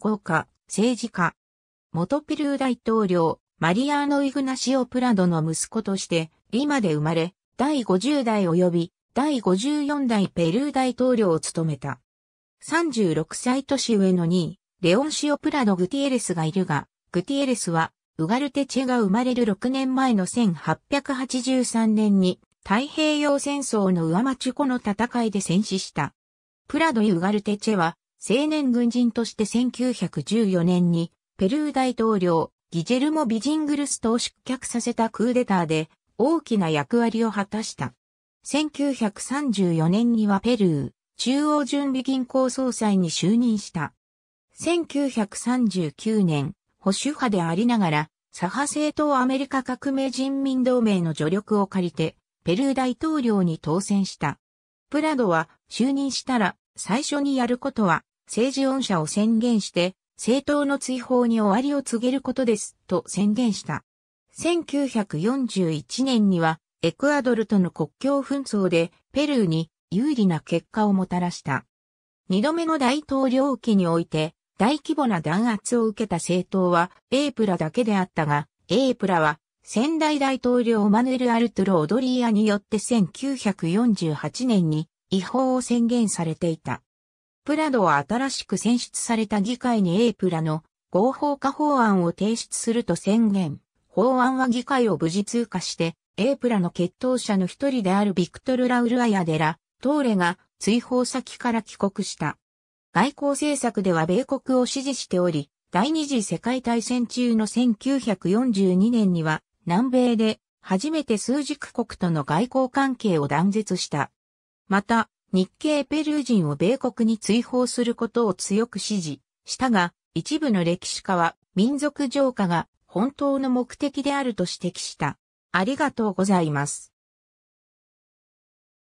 豪華、政治家。元ピルー大統領、マリアーノ・イグナシオ・プラドの息子として、リマで生まれ、第50代及び、第54代ペルー大統領を務めた。36歳年上の2位、レオンシオ・プラド・グティエレスがいるが、グティエレスは、ウガルテチェが生まれる6年前の1883年に、太平洋戦争の上町湖の戦いで戦死した。プラド・イ・ウガルテチェは、青年軍人として1914年に、ペルー大統領、ギジェルモ・ビジングルストを出脚させたクーデターで、大きな役割を果たした。1934年にはペルー、中央準備銀行総裁に就任した。1939年、保守派でありながら、左派政党アメリカ革命人民同盟の助力を借りて、ペルー大統領に当選した。プラドは就任したら最初にやることは政治恩赦を宣言して、政党の追放に終わりを告げることです、と宣言した。1941年には、エクアドルとの国境紛争で、ペルーに有利な結果をもたらした。二度目の大統領期において、大規模な弾圧を受けた政党は、エープラだけであったが、エープラは、先代大統領マヌエル・アルトゥロ・オドリーアによって1948年に違法を宣言されていた。プラドは新しく選出された議会に A プラの合法化法案を提出すると宣言。法案は議会を無事通過して、A プラの決闘者の一人であるビクトル・ラウル・アヤデラ、トーレが追放先から帰国した。外交政策では米国を支持しており、第二次世界大戦中の1942年には南米で初めて数軸国との外交関係を断絶した。また、日系ペルー人を米国に追放することを強く支持したが、一部の歴史家は民族浄化が本当の目的であると指摘した。ありがとうございます。